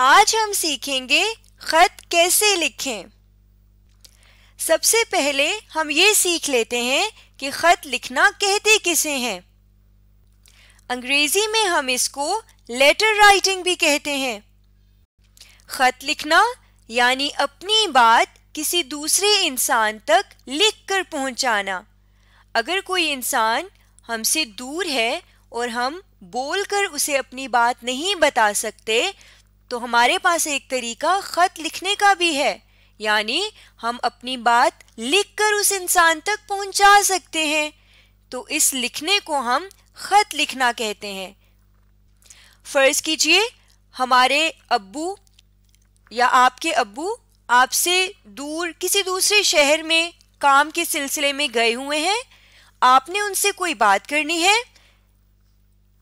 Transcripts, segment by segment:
आज हम सीखेंगे खत कैसे लिखें सबसे पहले हम ये सीख लेते हैं कि खत लिखना कहते किसे हैं अंग्रेजी में हम इसको लेटर राइटिंग भी कहते हैं खत लिखना यानी अपनी बात किसी दूसरे इंसान तक लिख कर अगर कोई इंसान हमसे दूर है और हम बोलकर उसे अपनी बात नहीं बता सकते तो हमारे पास एक तरीका ख़त लिखने का भी है यानी हम अपनी बात लिखकर उस इंसान तक पहुंचा सकते हैं तो इस लिखने को हम ख़त लिखना कहते हैं फ़र्ज़ कीजिए हमारे अब्बू या आपके अब्बू आपसे दूर किसी दूसरे शहर में काम के सिलसिले में गए हुए हैं आपने उनसे कोई बात करनी है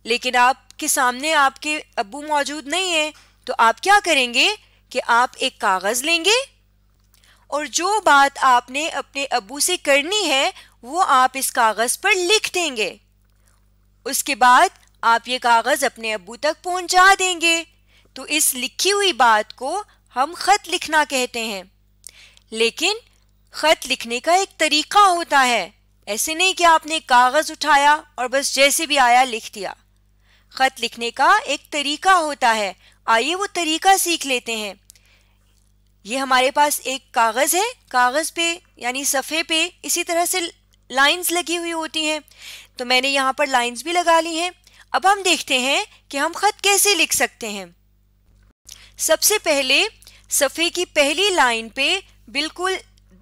लेकिन आपके सामने आपके अब्बू मौजूद नहीं हैं तो आप क्या करेंगे कि आप एक कागज़ लेंगे और जो बात आपने अपने अबू से करनी है वो आप इस कागज़ पर लिख देंगे उसके बाद आप ये कागज़ अपने अबू तक पहुंचा देंगे तो इस लिखी हुई बात को हम ख़त लिखना कहते हैं लेकिन ख़त लिखने का एक तरीका होता है ऐसे नहीं कि आपने कागज़ उठाया और बस जैसे भी आया लिख दिया ख़त लिखने का एक तरीका होता है आइए वो तरीका सीख लेते हैं ये हमारे पास एक कागज़ है कागज़ पे यानी सफ़े पे इसी तरह से लाइंस लगी हुई होती हैं तो मैंने यहाँ पर लाइंस भी लगा ली हैं अब हम देखते हैं कि हम ख़त कैसे लिख सकते हैं सबसे पहले सफ़े की पहली लाइन पे बिल्कुल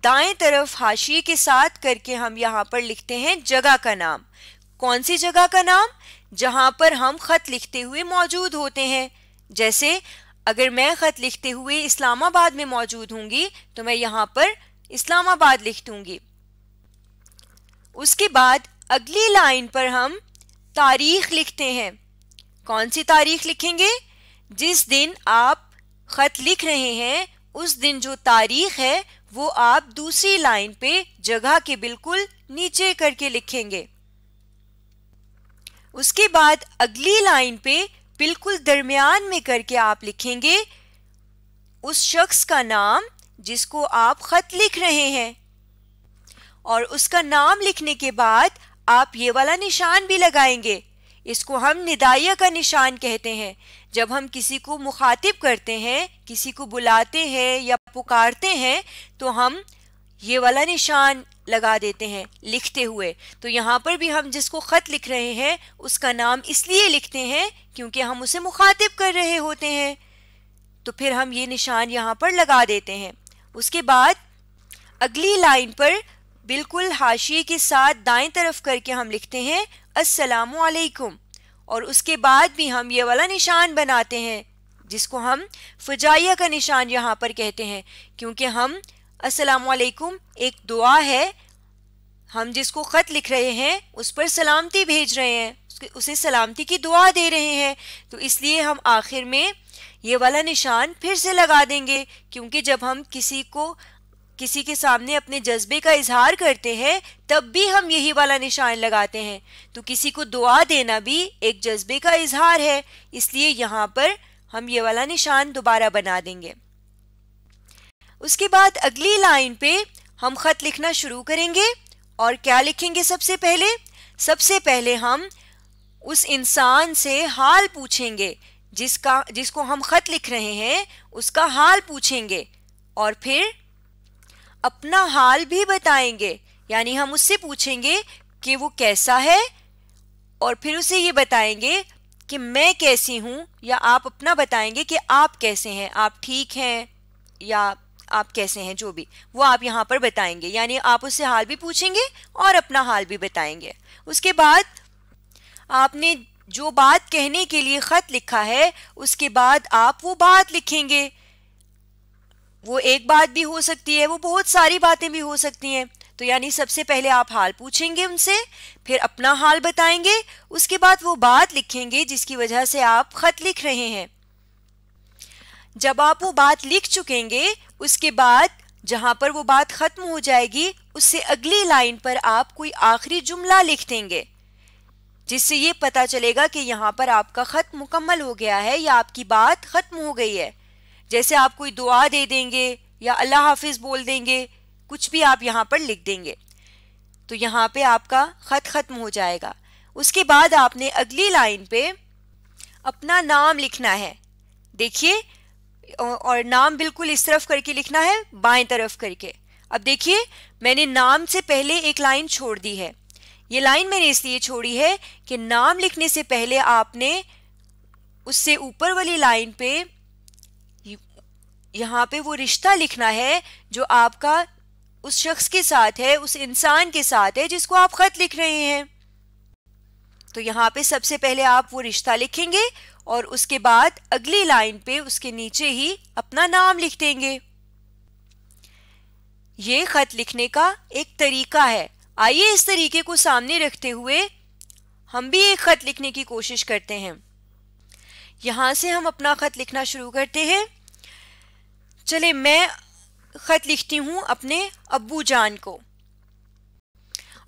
दाएं तरफ हाशिए के साथ करके हम यहाँ पर लिखते हैं जगह का नाम कौन सी जगह का नाम जहाँ पर हम ख़त लिखते हुए मौजूद होते हैं जैसे अगर मैं ख़त लिखते हुए इस्लामाबाद में मौजूद होंगी तो मैं यहाँ पर इस्लामाबाद लिख दूंगी उसके बाद अगली लाइन पर हम तारीख लिखते हैं कौन सी तारीख लिखेंगे जिस दिन आप ख़त लिख रहे हैं उस दिन जो तारीख है वो आप दूसरी लाइन पे जगह के बिल्कुल नीचे करके लिखेंगे उसके बाद अगली लाइन पे बिल्कुल दरमियान में करके आप लिखेंगे उस शख्स का नाम जिसको आप ख़त लिख रहे हैं और उसका नाम लिखने के बाद आप ये वाला निशान भी लगाएंगे इसको हम निदाइया का निशान कहते हैं जब हम किसी को मुखातिब करते हैं किसी को बुलाते हैं या पुकारते हैं तो हम ये वाला निशान लगा देते हैं लिखते हुए तो यहाँ पर भी हम जिसको ख़त लिख रहे हैं उसका नाम इसलिए लिखते हैं क्योंकि हम उसे मुखातिब कर रहे होते हैं तो फिर हम ये निशान यहाँ पर लगा देते हैं उसके बाद अगली लाइन पर बिल्कुल हाशिए के साथ दाएं तरफ करके हम लिखते हैं असलकुम और उसके बाद भी हम ये वाला निशान बनाते हैं जिसको हम फजाइया का निशान यहाँ पर कहते हैं क्योंकि हम असलकुम एक दुआ है हम जिसको ख़त लिख रहे हैं उस पर सलामती भेज रहे हैं उसे सलामती की दुआ दे रहे हैं तो इसलिए हम आखिर में ये वाला निशान फिर से लगा देंगे क्योंकि जब हम किसी को किसी के सामने अपने जज्बे का इजहार करते हैं तब भी हम यही वाला निशान लगाते हैं तो किसी को दुआ देना भी एक जज्बे का इजहार है इसलिए यहाँ पर हम ये वाला निशान दोबारा बना देंगे उसके बाद अगली लाइन पे हम ख़त लिखना शुरू करेंगे और क्या लिखेंगे सबसे पहले सबसे पहले हम उस इंसान से हाल पूछेंगे जिसका जिसको हम ख़त लिख रहे हैं उसका हाल पूछेंगे और फिर अपना हाल भी बताएंगे यानी हम उससे पूछेंगे कि वो कैसा है और फिर उसे ये बताएंगे कि मैं कैसी हूँ या आप अपना बताएंगे कि आप कैसे हैं आप ठीक हैं या आप कैसे हैं जो भी वो आप यहाँ पर बताएंगे यानी आप उससे हाल भी पूछेंगे और अपना हाल भी बताएंगे उसके बाद आपने जो बात कहने के लिए ख़त लिखा है उसके बाद आप वो बात लिखेंगे वो एक बात भी हो सकती है वो बहुत सारी बातें भी हो सकती हैं तो यानी सबसे पहले आप हाल पूछेंगे उनसे फिर अपना हाल बताएंगे उसके बाद वो बात लिखेंगे जिसकी वजह से आप ख़त लिख रहे हैं जब आप वो बात लिख चुकेंगे उसके बाद जहां पर वो बात खत्म हो जाएगी उससे अगली लाइन पर आप कोई आखिरी जुमला लिख देंगे जिससे ये पता चलेगा कि यहाँ पर आपका ख़त मुकम्मल हो गया है या आपकी बात ख़त्म हो गई है जैसे आप कोई दुआ दे देंगे या अल्लाह हाफिज़ बोल देंगे कुछ भी आप यहाँ पर लिख देंगे तो यहाँ पे आपका ख़त ख़त्म हो जाएगा उसके बाद आपने अगली लाइन पे अपना नाम लिखना है देखिए और नाम बिल्कुल इस तरफ करके लिखना है बाएं तरफ करके अब देखिए मैंने नाम से पहले एक लाइन छोड़ दी है ये लाइन मैंने इसलिए छोड़ी है कि नाम लिखने से पहले आपने उससे ऊपर वाली लाइन पे यहाँ पे वो रिश्ता लिखना है जो आपका उस शख्स के साथ है उस इंसान के साथ है जिसको आप खत लिख रहे हैं तो यहाँ पे सबसे पहले आप वो रिश्ता लिखेंगे और उसके बाद अगली लाइन पे उसके नीचे ही अपना नाम लिख देंगे ये खत लिखने का एक तरीका है आइए इस तरीके को सामने रखते हुए हम भी एक खत लिखने की कोशिश करते हैं यहां से हम अपना खत लिखना शुरू करते हैं चले मैं खत लिखती हूँ अपने अब्बू जान को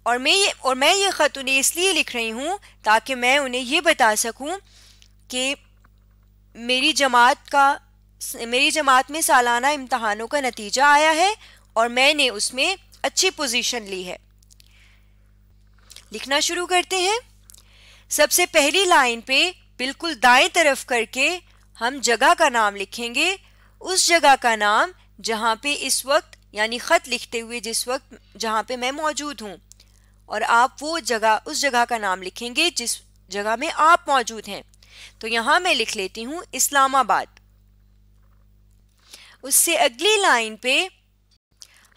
और मैं ये और मैं ये ख़त उन्हें इसलिए लिख रही हूँ ताकि मैं उन्हें ये बता सकूँ कि मेरी जमात का मेरी जमात में सालाना इम्तहानों का नतीजा आया है और मैंने उसमें अच्छी पोजीशन ली है लिखना शुरू करते हैं सबसे पहली लाइन पे बिल्कुल दाएं तरफ करके हम जगह का नाम लिखेंगे उस जगह का नाम जहाँ पे इस वक्त यानी ख़त लिखते हुए जिस वक्त जहाँ पे मैं मौजूद हूँ और आप वो जगह उस जगह का नाम लिखेंगे जिस जगह में आप मौजूद हैं तो यहाँ मैं लिख लेती हूँ इस्लामाबाद उससे अगली लाइन पे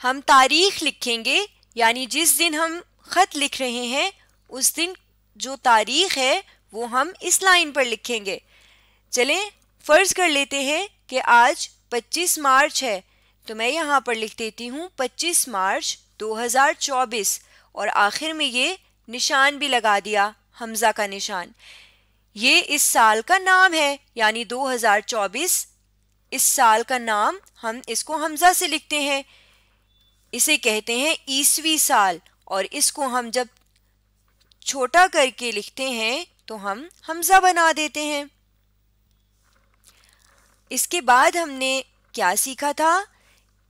हम तारीख लिखेंगे यानी जिस दिन हम ख़त लिख रहे हैं उस दिन जो तारीख है वो हम इस लाइन पर लिखेंगे चलें फ़र्ज़ कर लेते हैं कि आज 25 मार्च है तो मैं यहाँ पर लिख देती हूँ 25 मार्च 2024 और आखिर में ये निशान भी लगा दिया हमज़ा का निशान ये इस साल का नाम है यानी 2024 इस साल का नाम हम इसको हमज़ा से लिखते हैं इसे कहते हैं ईसवी साल और इसको हम जब छोटा करके लिखते हैं तो हम हमज़ा बना देते हैं इसके बाद हमने क्या सीखा था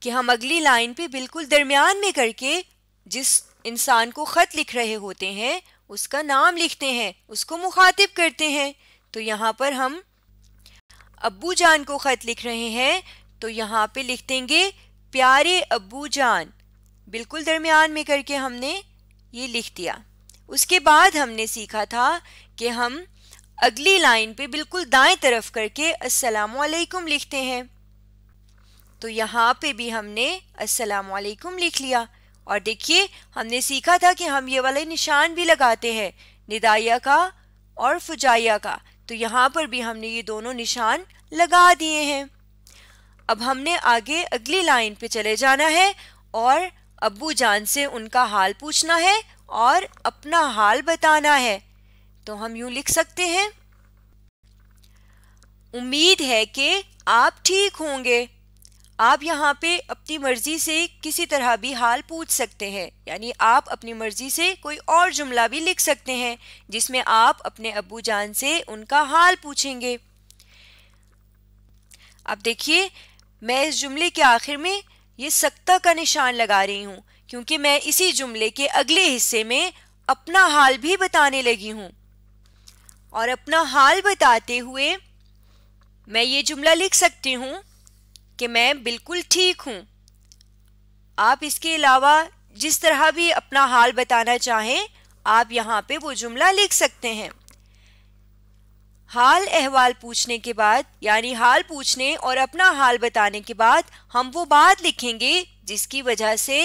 कि हम अगली लाइन पे बिल्कुल दरमियान में करके जिस इंसान को ख़त लिख रहे होते हैं उसका नाम लिखते हैं उसको मुखातिब करते हैं तो यहाँ पर हम अबू जान को ख़त लिख रहे हैं तो यहाँ पे लिख देंगे प्यारे अबू जान बिल्कुल दरमियान में करके हमने ये लिख दिया उसके बाद हमने सीखा था कि हम अगली लाइन पे बिल्कुल दाएं तरफ करके असलकम लिखते हैं तो यहाँ पे भी हमने असलकुम लिख लिया और देखिए हमने सीखा था कि हम ये वाले निशान भी लगाते हैं निदाया का और फुजाया का तो यहाँ पर भी हमने ये दोनों निशान लगा दिए हैं अब हमने आगे अगली लाइन पे चले जाना है और अबू जान से उनका हाल पूछना है और अपना हाल बताना है तो हम यूं लिख सकते हैं उम्मीद है कि आप ठीक होंगे आप यहाँ पे अपनी मर्जी से किसी तरह भी हाल पूछ सकते हैं यानी आप अपनी मर्जी से कोई और जुमला भी लिख सकते हैं जिसमें आप अपने अबू जान से उनका हाल पूछेंगे अब देखिए मैं इस जुमले के आखिर में ये सख्ता का निशान लगा रही हूँ क्योंकि मैं इसी जुमले के अगले हिस्से में अपना हाल भी बताने लगी हूँ और अपना हाल बताते हुए मैं ये जुमला लिख सकती हूँ कि मैं बिल्कुल ठीक हूँ आप इसके अलावा जिस तरह भी अपना हाल बताना चाहें आप यहाँ पे वो जुमला लिख सकते हैं हाल अहवाल पूछने के बाद यानी हाल पूछने और अपना हाल बताने के बाद हम वो बात लिखेंगे जिसकी वजह से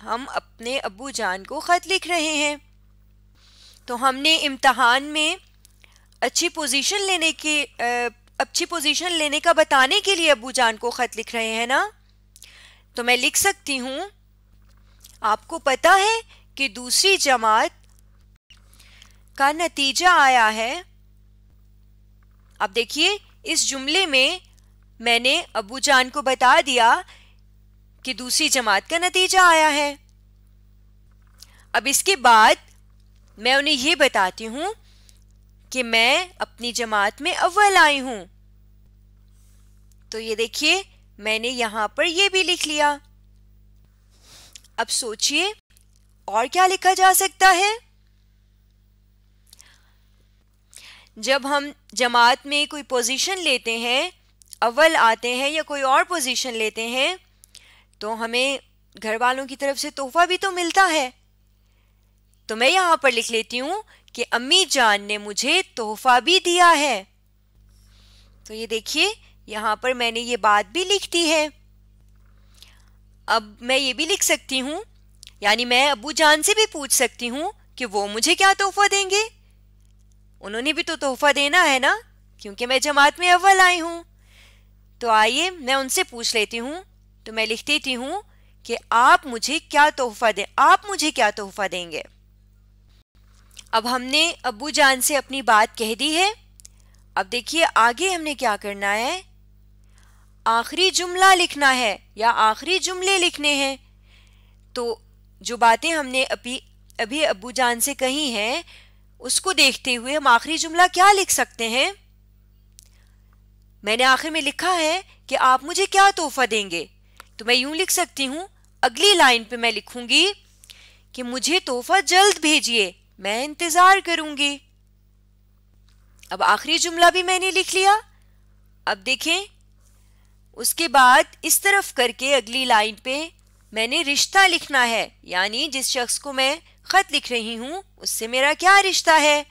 हम अपने अबू जान को ख़त लिख रहे हैं तो हमने इम्तहान में अच्छी पोजीशन लेने के अच्छी पोजीशन लेने का बताने के लिए अबू जान को ख़त लिख रहे हैं ना तो मैं लिख सकती हूँ आपको पता है कि दूसरी जमात का नतीजा आया है अब देखिए इस जुमले में मैंने अबू जान को बता दिया कि दूसरी जमात का नतीजा आया है अब इसके बाद मैं उन्हें ये बताती हूँ कि मैं अपनी जमात में अव्वल आई हूँ तो ये देखिए मैंने यहाँ पर ये भी लिख लिया अब सोचिए और क्या लिखा जा सकता है जब हम जमात में कोई पोजीशन लेते हैं अव्वल आते हैं या कोई और पोजीशन लेते हैं तो हमें घर वालों की तरफ से तोहफा भी तो मिलता है तो मैं यहाँ पर लिख लेती हूँ कि अम्मी जान ने मुझे तोहफा भी दिया है तो ये देखिए यहाँ पर मैंने ये बात भी लिख दी है अब मैं ये भी लिख सकती हूँ यानी मैं अबू जान से भी पूछ सकती हूँ कि वो मुझे क्या तोहफा देंगे उन्होंने भी तो तोहफा देना है ना क्योंकि मैं जमात में अव्वल आई हूँ तो आइए मैं उनसे पूछ लेती हूँ तो मैं लिख देती हूँ कि आप मुझे क्या तोहफा दें आप मुझे क्या तोहफा देंगे अब हमने अबू जान से अपनी बात कह दी है अब देखिए आगे हमने क्या करना है आखिरी जुमला लिखना है या आखिरी जुमले लिखने हैं तो जो बातें हमने अभी अभी अबू जान से कही हैं उसको देखते हुए हम आखिरी जुमला क्या लिख सकते हैं मैंने आखिर में लिखा है कि आप मुझे क्या तोहफा देंगे तो मैं यूं लिख सकती हूं अगली लाइन पे मैं लिखूंगी कि मुझे तोहफा जल्द भेजिए मैं इंतजार करूंगी अब आखिरी जुमला भी मैंने लिख लिया अब देखें उसके बाद इस तरफ करके अगली लाइन पे मैंने रिश्ता लिखना है यानी जिस शख्स को मैं ख़त लिख रही हूँ उससे मेरा क्या रिश्ता है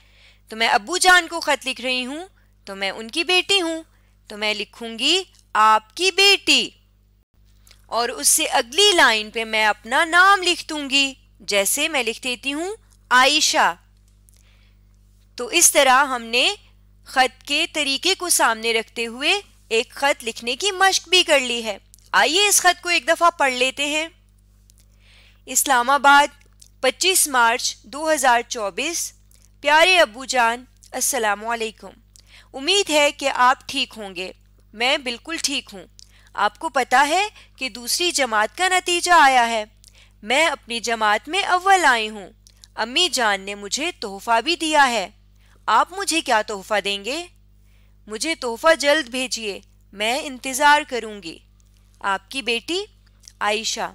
तो मैं अबू जान को ख़त लिख रही हूँ तो मैं उनकी बेटी हूँ तो मैं लिखूंगी आपकी बेटी और उससे अगली लाइन पे मैं अपना नाम लिख दूंगी जैसे मैं लिख देती हूँ आयशा तो इस तरह हमने ख़त के तरीके को सामने रखते हुए एक खत लिखने की मश्क भी कर ली है आइए इस खत को एक दफ़ा पढ़ लेते हैं इस्लामाबाद 25 मार्च 2024 प्यारे अबू जान असलकुम उम्मीद है कि आप ठीक होंगे मैं बिल्कुल ठीक हूँ आपको पता है कि दूसरी जमात का नतीजा आया है मैं अपनी जमात में अव्वल आई हूँ अम्मी जान ने मुझे तोहफा भी दिया है आप मुझे क्या तोहफा देंगे मुझे तोहफा जल्द भेजिए मैं इंतज़ार करूंगी आपकी बेटी आयशा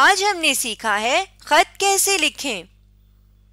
आज हमने सीखा है खत कैसे लिखें